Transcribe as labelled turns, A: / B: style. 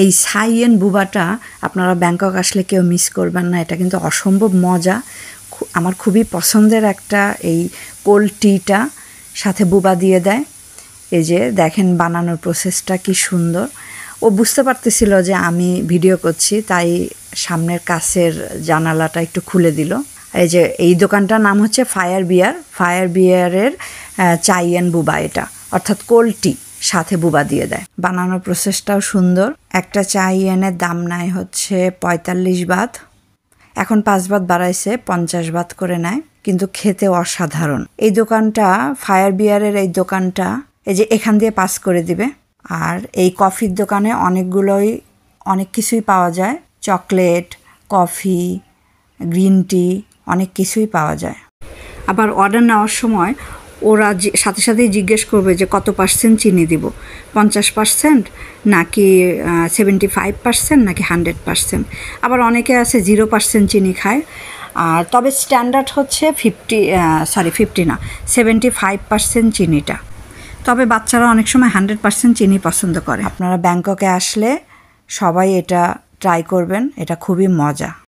A: এই সাইয়েন বুবাটা আপনারা ব্যাংকক আসলে কেউ মিস করবেন না এটা কিন্তু অসম্ভব মজা আমার খুবই পছন্দের একটা এই কোল্ড টিটা সাথে বুবা দিয়ে দেয় এই যে দেখেন বানানোর প্রসেসটা কি সুন্দর ও বুঝতে পারতেছিল যে আমি ভিডিও করছি তাই সামনের কাছের জানালাটা একটু খুলে দিল এই যে এই দোকানটার নাম হচ্ছে ফায়ার বিয়ার ফায়ার বিয়ারের চাইয়েন বুবা এটা অর্থাৎ কোল্ড টি সাথে বুবা দিয়ে দেয় বানানোর প্রসেসটাও সুন্দর একটা চা ইয়েনের দাম নেয় হচ্ছে পঁয়তাল্লিশ বাত এখন পাঁচ বাত বাড়াইছে পঞ্চাশ বাত করে নেয় কিন্তু খেতে অসাধারণ এই দোকানটা ফায়ার বিয়ারের এই দোকানটা এই যে এখান দিয়ে পাস করে দিবে আর এই কফির দোকানে অনেকগুলোই অনেক কিছুই পাওয়া যায় চকলেট কফি গ্রিন টি অনেক কিছুই পাওয়া যায় আবার অর্ডার নেওয়ার সময় ওরা সাথে সাথেই জিজ্ঞেস করবে যে কত পার্সেন্ট চিনি দিব পঞ্চাশ পার্সেন্ট নাকি সেভেন্টি ফাইভ পার্সেন্ট নাকি হান্ড্রেড পার্সেন্ট আবার অনেকে আছে জিরো পার্সেন্ট চিনি খায় আর তবে স্ট্যান্ডার্ড হচ্ছে ফিফটি সরি ফিফটি না সেভেন্টি ফাইভ পার্সেন্ট চিনিটা তবে বাচ্চারা অনেক সময় হান্ড্রেড পার্সেন্ট চিনি পছন্দ করে আপনারা ব্যাংককে আসলে সবাই এটা ট্রাই করবেন এটা খুবই মজা